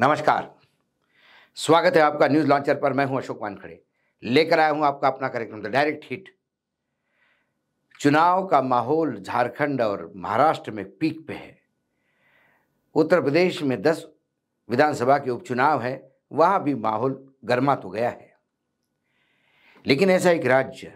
नमस्कार स्वागत है आपका न्यूज़ लॉन्चर पर मैं हूं अशोक वानखड़े लेकर आया हूं आपका अपना कार्यक्रम द डायरेक्ट हिट चुनाव का माहौल झारखंड और महाराष्ट्र में पीक पे है उत्तर प्रदेश में दस विधानसभा के उपचुनाव है वहां भी माहौल गर्मा तो गया है लेकिन ऐसा एक राज्य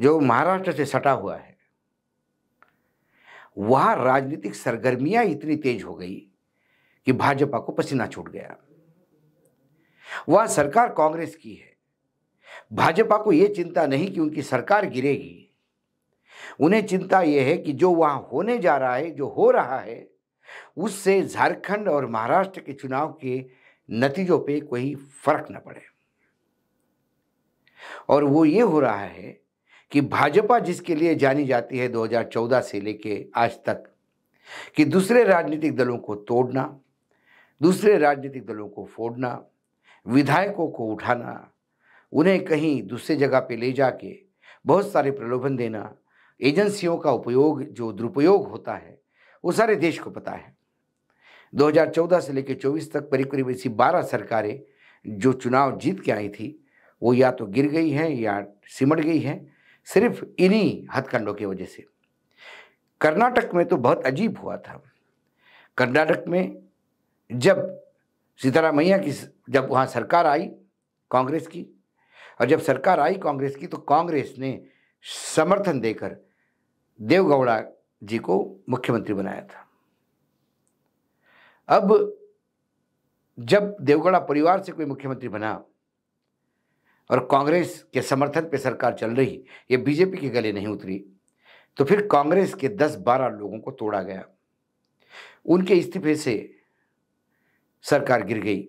जो महाराष्ट्र से सटा हुआ है वहां राजनीतिक सरगर्मियां इतनी तेज हो गई कि भाजपा को पसीना छूट गया वह सरकार कांग्रेस की है भाजपा को यह चिंता नहीं कि उनकी सरकार गिरेगी उन्हें चिंता यह है कि जो वहां होने जा रहा है जो हो रहा है उससे झारखंड और महाराष्ट्र के चुनाव के नतीजों पे कोई फर्क न पड़े और वो ये हो रहा है कि भाजपा जिसके लिए जानी जाती है 2014 से लेके आज तक कि दूसरे राजनीतिक दलों को तोड़ना दूसरे राजनीतिक दलों को फोड़ना विधायकों को उठाना उन्हें कहीं दूसरे जगह पे ले जाके बहुत सारे प्रलोभन देना एजेंसियों का उपयोग जो दुरुपयोग होता है वो सारे देश को पता है 2014 से लेकर 24 तक करीब करीब ऐसी 12 सरकारें जो चुनाव जीत के आई थी वो या तो गिर गई हैं या सिमट गई हैं सिर्फ इन्हीं हथकंडों की वजह से कर्नाटक में तो बहुत अजीब हुआ था कर्नाटक में जब सीतारामैया की जब वहाँ सरकार आई कांग्रेस की और जब सरकार आई कांग्रेस की तो कांग्रेस ने समर्थन देकर देवगौड़ा जी को मुख्यमंत्री बनाया था अब जब देवगौड़ा परिवार से कोई मुख्यमंत्री बना और कांग्रेस के समर्थन पे सरकार चल रही ये बीजेपी के गले नहीं उतरी तो फिर कांग्रेस के 10-12 लोगों को तोड़ा गया उनके इस्तीफे से सरकार गिर गई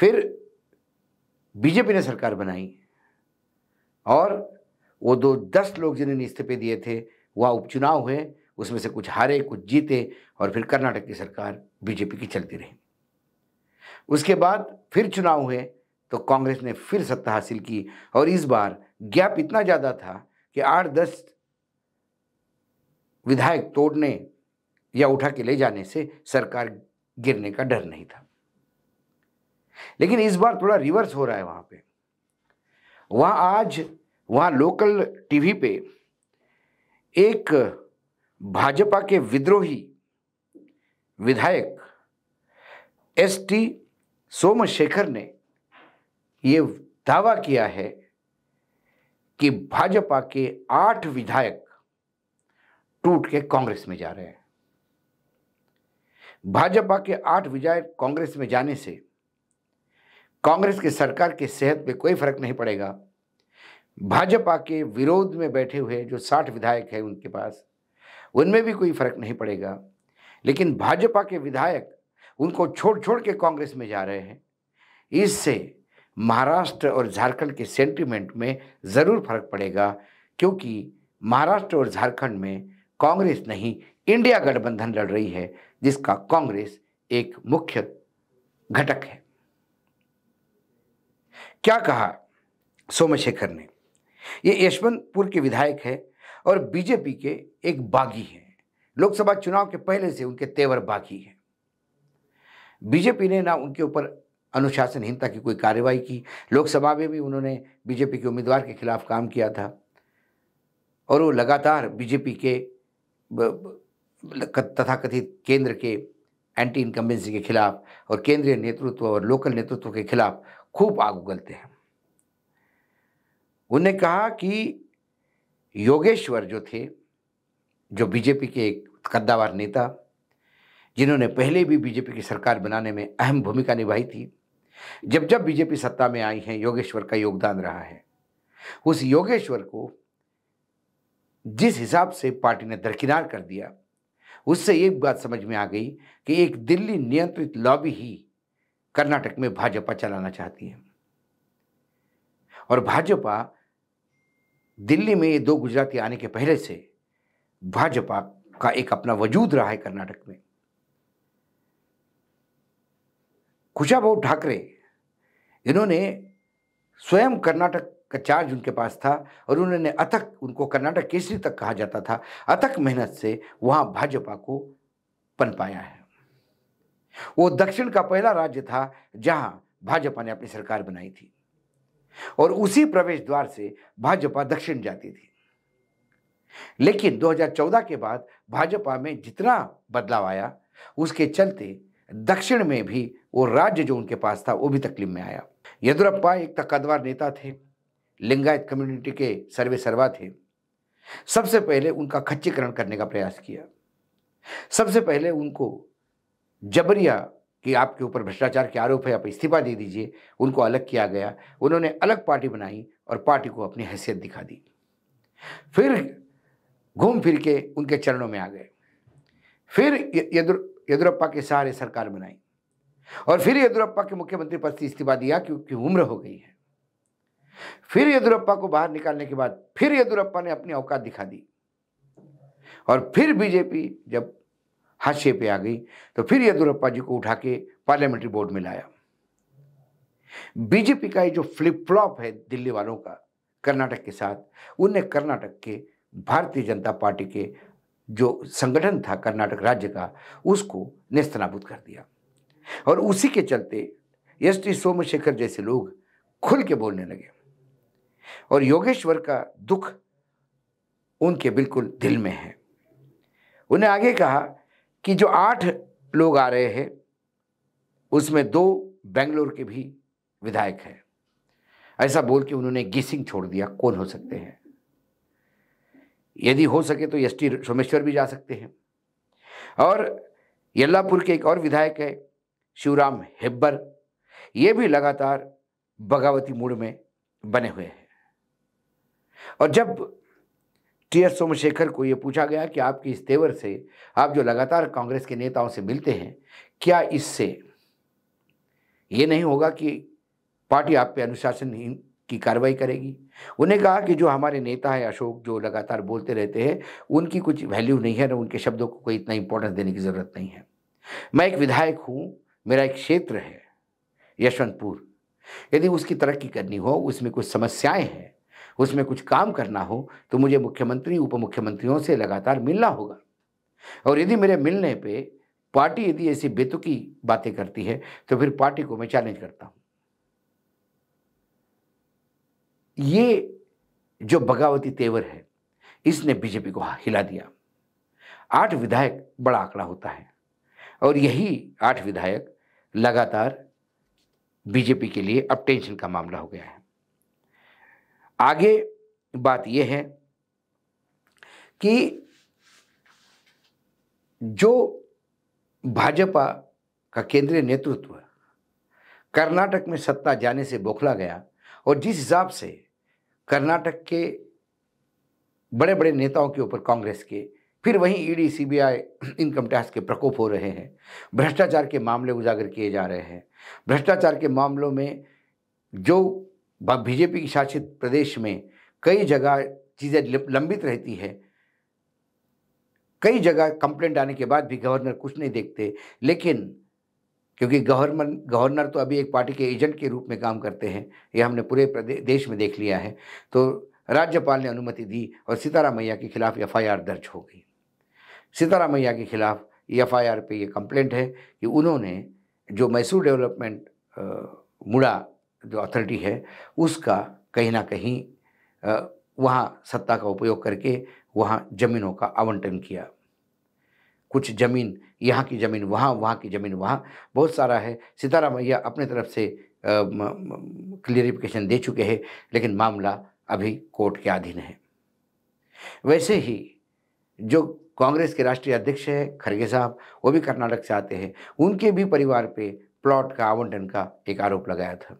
फिर बीजेपी ने सरकार बनाई और वो दो दस लोग जिन्होंने इस्तीफे दिए थे वह उपचुनाव हुए उसमें से कुछ हारे कुछ जीते और फिर कर्नाटक की सरकार बीजेपी की चलती रही उसके बाद फिर चुनाव हुए तो कांग्रेस ने फिर सत्ता हासिल की और इस बार गैप इतना ज़्यादा था कि आठ दस विधायक तोड़ने या उठा के ले जाने से सरकार गिरने का डर नहीं था लेकिन इस बार थोड़ा रिवर्स हो रहा है वहां पे वहां आज वहां लोकल टीवी पे एक भाजपा के विद्रोही विधायक एसटी सोमशेखर ने यह दावा किया है कि भाजपा के आठ विधायक टूट के कांग्रेस में जा रहे हैं भाजपा के आठ विजय कांग्रेस में जाने से कांग्रेस की सरकार के सेहत पे कोई फर्क नहीं पड़ेगा भाजपा के विरोध में बैठे हुए जो साठ विधायक हैं उनके पास उनमें भी कोई फर्क नहीं पड़ेगा लेकिन भाजपा के विधायक उनको छोड़ छोड़ के कांग्रेस में जा रहे हैं इससे महाराष्ट्र और झारखंड के सेंटिमेंट में ज़रूर फर्क पड़ेगा क्योंकि महाराष्ट्र और झारखंड में कांग्रेस नहीं इंडिया गठबंधन लड़ रही है जिसका कांग्रेस एक मुख्य घटक है क्या कहा सोमशेखर ने ये यशवंतपुर के विधायक है और बीजेपी के एक बागी हैं लोकसभा चुनाव के पहले से उनके तेवर बाकी हैं बीजेपी ने ना उनके ऊपर अनुशासनहीनता की कोई कार्रवाई की लोकसभा में भी उन्होंने बीजेपी के उम्मीदवार के खिलाफ काम किया था और वो लगातार बीजेपी के तथाकथित केंद्र के एंटी इनकम्बेंसी के खिलाफ और केंद्रीय नेतृत्व और लोकल नेतृत्व के खिलाफ खूब आग उगलते हैं उन्हें कहा कि योगेश्वर जो थे जो बीजेपी के एक कद्दावार नेता जिन्होंने पहले भी बीजेपी की सरकार बनाने में अहम भूमिका निभाई थी जब जब बीजेपी सत्ता में आई है योगेश्वर का योगदान रहा है उस योगेश्वर को जिस हिसाब से पार्टी ने दरकिनार कर दिया उससे एक बात समझ में आ गई कि एक दिल्ली नियंत्रित लॉबी ही कर्नाटक में भाजपा चलाना चाहती है और भाजपा दिल्ली में ये दो गुजराती आने के पहले से भाजपा का एक अपना वजूद रहा है कर्नाटक में कुशाभा ठाकरे इन्होंने स्वयं कर्नाटक का चार्ज उनके पास था और उन्होंने अथक उनको कर्नाटक केसरी तक कहा जाता था अथक मेहनत से वहाँ भाजपा को पन पाया है वो दक्षिण का पहला राज्य था जहाँ भाजपा ने अपनी सरकार बनाई थी और उसी प्रवेश द्वार से भाजपा दक्षिण जाती थी लेकिन 2014 के बाद भाजपा में जितना बदलाव आया उसके चलते दक्षिण में भी वो राज्य जो उनके पास था वो भी तकलीफ में आया येदुरप्पा एक तकदवार नेता थे लिंगायत कम्युनिटी के सर्वे सर्वा थे सबसे पहले उनका खच्चीकरण करने का प्रयास किया सबसे पहले उनको जबरिया कि आपके ऊपर भ्रष्टाचार के आरोप है आप इस्तीफा दे दीजिए उनको अलग किया गया उन्होंने अलग पार्टी बनाई और पार्टी को अपनी हैसियत दिखा दी फिर घूम फिर के उनके चरणों में आ गए फिर येदुरप्पा के सहारे सरकार बनाई और फिर येदुरप्पा के मुख्यमंत्री पद से इस्तीफा दिया क्योंकि उम्र हो गई है फिर येदुरप्पा को बाहर निकालने के बाद फिर येदुरप्पा ने अपनी औकात दिखा दी और फिर बीजेपी जब हाशिए पे आ गई तो फिर येदुरप्पा जी को उठा के पार्लियामेंट्री बोर्ड में लाया बीजेपी का ये जो फ्लिप फ्लॉप है दिल्ली वालों का कर्नाटक के साथ उन्हें कर्नाटक के भारतीय जनता पार्टी के जो संगठन था कर्नाटक राज्य का उसको नेस्त कर दिया और उसी के चलते एस टी सोमशेखर जैसे लोग खुल के बोलने लगे और योगेश्वर का दुख उनके बिल्कुल दिल में है उन्हें आगे कहा कि जो आठ लोग आ रहे हैं उसमें दो बेंगलोर के भी विधायक हैं ऐसा बोल के उन्होंने गीसिंग छोड़ दिया कौन हो सकते हैं यदि हो सके तो एस टी सोमेश्वर भी जा सकते हैं और यल्लापुर के एक और विधायक है शिवराम हेब्बर ये भी लगातार बगावती मूड में बने हुए हैं और जब टी एस सोमशेखर को ये पूछा गया कि आपके इस तेवर से आप जो लगातार कांग्रेस के नेताओं से मिलते हैं क्या इससे ये नहीं होगा कि पार्टी आप पे अनुशासन की कार्रवाई करेगी उन्हें कहा कि जो हमारे नेता हैं अशोक जो लगातार बोलते रहते हैं उनकी कुछ वैल्यू नहीं है ना उनके शब्दों को कोई इतना इंपॉर्टेंस देने की ज़रूरत नहीं है मैं एक विधायक हूँ मेरा एक क्षेत्र है यशवंतपुर यदि उसकी तरक्की करनी हो उसमें कुछ समस्याएं हैं उसमें कुछ काम करना हो तो मुझे मुख्यमंत्री उप मुख्यमंत्रियों से लगातार मिलना होगा और यदि मेरे मिलने पे पार्टी यदि ऐसी बेतुकी बातें करती है तो फिर पार्टी को मैं चैलेंज करता हूं ये जो बगावती तेवर है इसने बीजेपी को हिला दिया आठ विधायक बड़ा आंकड़ा होता है और यही आठ विधायक लगातार बीजेपी के लिए अब टेंशन का मामला हो गया है आगे बात यह है कि जो भाजपा का केंद्रीय नेतृत्व कर्नाटक में सत्ता जाने से बौखला गया और जिस हिसाब से कर्नाटक के बड़े बड़े नेताओं के ऊपर कांग्रेस के फिर वहीं ईडी सीबीआई इनकम टैक्स के प्रकोप हो रहे हैं भ्रष्टाचार के मामले उजागर किए जा रहे हैं भ्रष्टाचार के मामलों में जो बीजेपी शासित प्रदेश में कई जगह चीज़ें लंबित रहती है कई जगह कंप्लेंट आने के बाद भी गवर्नर कुछ नहीं देखते लेकिन क्योंकि गवर्नर गवर्नर तो अभी एक पार्टी के एजेंट के रूप में काम करते हैं ये हमने पूरे देश में देख लिया है तो राज्यपाल ने अनुमति दी और सीताराम मैया के खिलाफ एफ दर्ज हो गई सीताराम मैया के खिलाफ एफ आई आर पे ये कंप्लेंट है कि उन्होंने जो मैसूर डेवलपमेंट मुड़ा जो अथॉरिटी है उसका कहीं ना कहीं वहाँ सत्ता का उपयोग करके वहाँ ज़मीनों का आवंटन किया कुछ ज़मीन यहाँ की ज़मीन वहाँ वहाँ की ज़मीन वहाँ बहुत सारा है सीतारामैया अपने तरफ से क्लियरिफिकेशन दे चुके हैं लेकिन मामला अभी कोर्ट के अधीन है वैसे ही जो कांग्रेस के राष्ट्रीय अध्यक्ष है खरगे साहब वो भी कर्नाटक से आते हैं उनके भी परिवार पे प्लॉट का आवंटन का एक आरोप लगाया था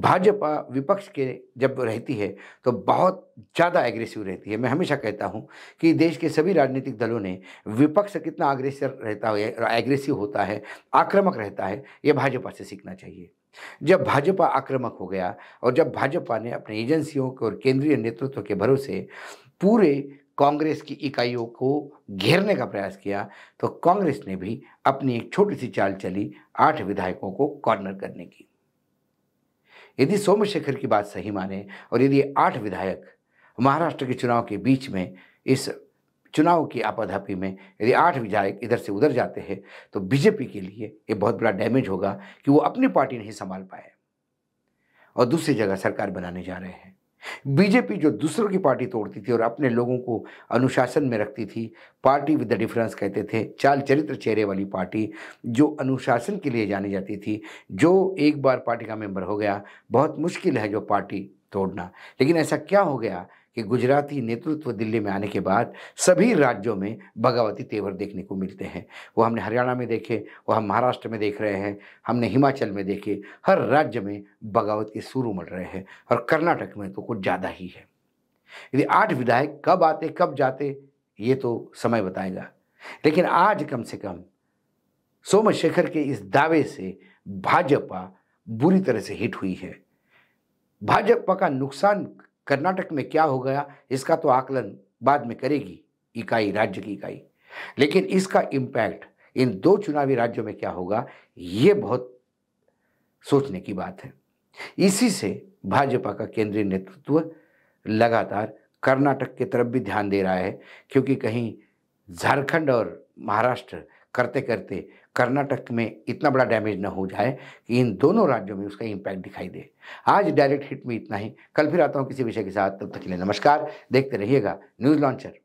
भाजपा विपक्ष के जब रहती है तो बहुत ज़्यादा एग्रेसिव रहती है मैं हमेशा कहता हूँ कि देश के सभी राजनीतिक दलों ने विपक्ष कितना अग्रेसर रहता है एग्रेसिव होता है आक्रामक रहता है ये भाजपा से सीखना चाहिए जब भाजपा आक्रामक हो गया और जब भाजपा ने अपने एजेंसियों के और केंद्रीय नेतृत्व के भरोसे पूरे कांग्रेस की इकाइयों को घेरने का प्रयास किया तो कांग्रेस ने भी अपनी एक छोटी सी चाल चली आठ विधायकों को कॉर्नर करने की यदि सोमशेखर की बात सही माने और यदि आठ विधायक महाराष्ट्र के चुनाव के बीच में इस चुनाव की आपाधापी में यदि आठ विधायक इधर से उधर जाते हैं तो बीजेपी के लिए ये बहुत बड़ा डैमेज होगा कि वो अपनी पार्टी नहीं संभाल पाए और दूसरी जगह सरकार बनाने जा रहे हैं बीजेपी जो दूसरों की पार्टी तोड़ती थी और अपने लोगों को अनुशासन में रखती थी पार्टी विद द डिफरेंस कहते थे चाल चरित्र चेहरे वाली पार्टी जो अनुशासन के लिए जानी जाती थी जो एक बार पार्टी का मेंबर हो गया बहुत मुश्किल है जो पार्टी तोड़ना लेकिन ऐसा क्या हो गया कि गुजराती नेतृत्व दिल्ली में आने के बाद सभी राज्यों में बगावती तेवर देखने को मिलते हैं वो हमने हरियाणा में देखे वो हम महाराष्ट्र में देख रहे हैं हमने हिमाचल में देखे हर राज्य में बगावत के शुरू उमड़ रहे हैं और कर्नाटक में तो कुछ ज़्यादा ही है यदि आठ विधायक कब आते कब जाते ये तो समय बताएगा लेकिन आज कम से कम सोमशेखर के इस दावे से भाजपा बुरी तरह से हिट हुई है भाजपा का नुकसान कर्नाटक में क्या हो गया इसका तो आकलन बाद में करेगी इकाई राज्य की इकाई लेकिन इसका इम्पैक्ट इन दो चुनावी राज्यों में क्या होगा ये बहुत सोचने की बात है इसी से भाजपा का केंद्रीय नेतृत्व लगातार कर्नाटक की तरफ भी ध्यान दे रहा है क्योंकि कहीं झारखंड और महाराष्ट्र करते करते कर्नाटक में इतना बड़ा डैमेज ना हो जाए कि इन दोनों राज्यों में उसका इम्पैक्ट दिखाई दे आज डायरेक्ट हिट में इतना ही कल फिर आता हूँ किसी विषय के साथ तब तक के लिए नमस्कार देखते रहिएगा न्यूज़ लॉन्चर